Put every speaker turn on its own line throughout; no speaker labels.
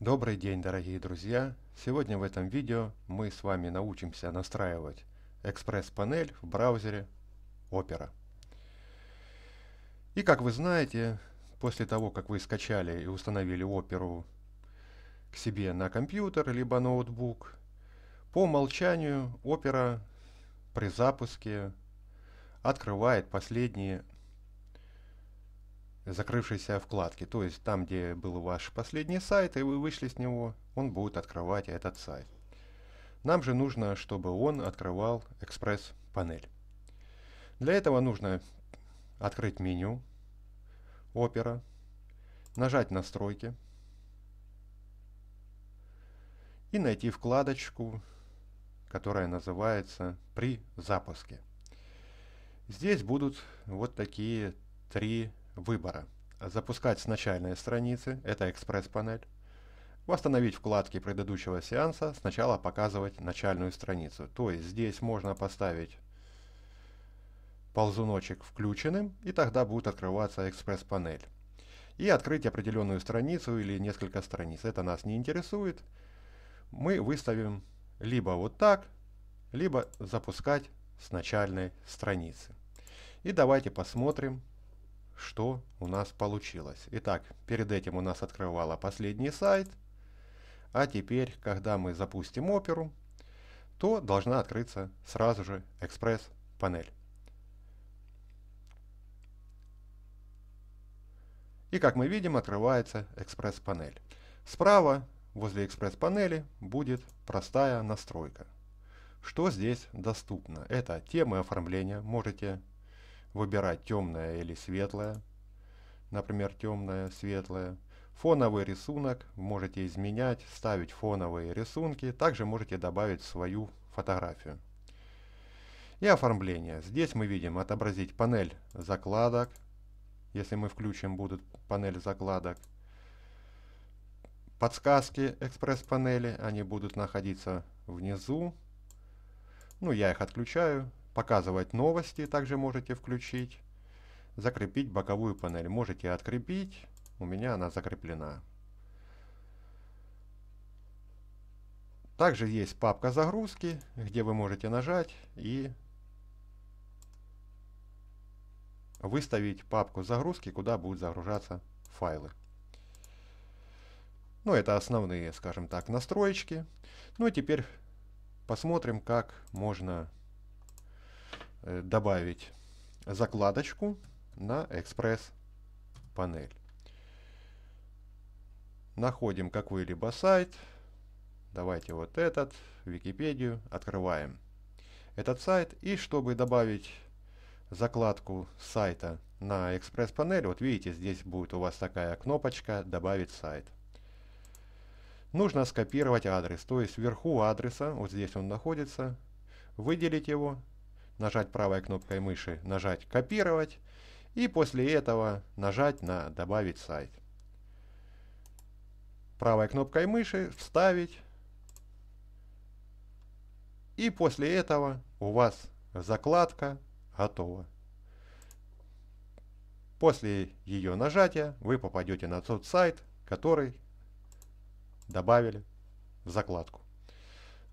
Добрый день, дорогие друзья! Сегодня в этом видео мы с вами научимся настраивать экспресс-панель в браузере Opera. И как вы знаете, после того, как вы скачали и установили Opera к себе на компьютер, либо ноутбук, по умолчанию Opera при запуске открывает последние закрывшейся вкладки. То есть там, где был ваш последний сайт, и вы вышли с него, он будет открывать этот сайт. Нам же нужно, чтобы он открывал экспресс-панель. Для этого нужно открыть меню Opera, нажать «Настройки» и найти вкладочку, которая называется «При запуске». Здесь будут вот такие три выбора. Запускать с начальной страницы, это экспресс-панель. Восстановить вкладки предыдущего сеанса, сначала показывать начальную страницу. То есть здесь можно поставить ползуночек включенным, и тогда будет открываться экспресс-панель. И открыть определенную страницу или несколько страниц. Это нас не интересует. Мы выставим либо вот так, либо запускать с начальной страницы. И давайте посмотрим, что у нас получилось. Итак, перед этим у нас открывала последний сайт. А теперь, когда мы запустим оперу, то должна открыться сразу же экспресс-панель. И как мы видим, открывается экспресс-панель. Справа, возле экспресс-панели, будет простая настройка. Что здесь доступно? Это темы оформления. Можете выбирать темное или светлое. Например, темное, светлое. Фоновый рисунок можете изменять, ставить фоновые рисунки. Также можете добавить свою фотографию. И оформление. Здесь мы видим отобразить панель закладок. Если мы включим, будут панель закладок. Подсказки экспресс-панели, они будут находиться внизу. Ну, я их отключаю. Показывать новости также можете включить. Закрепить боковую панель можете открепить. У меня она закреплена. Также есть папка загрузки, где вы можете нажать и выставить папку загрузки, куда будут загружаться файлы. Ну, это основные, скажем так, настроечки. Ну, и теперь посмотрим, как можно Э, добавить закладочку на экспресс панель. Находим какой-либо сайт. Давайте вот этот, Википедию, открываем этот сайт. И чтобы добавить закладку сайта на экспресс-панель, вот видите, здесь будет у вас такая кнопочка «Добавить сайт». Нужно скопировать адрес, то есть вверху адреса, вот здесь он находится, выделить его нажать правой кнопкой мыши, нажать «Копировать» и после этого нажать на «Добавить сайт». Правой кнопкой мыши «Вставить» и после этого у вас закладка готова. После ее нажатия вы попадете на тот сайт, который добавили в закладку.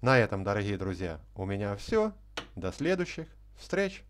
На этом, дорогие друзья, у меня все. До следующих встреч!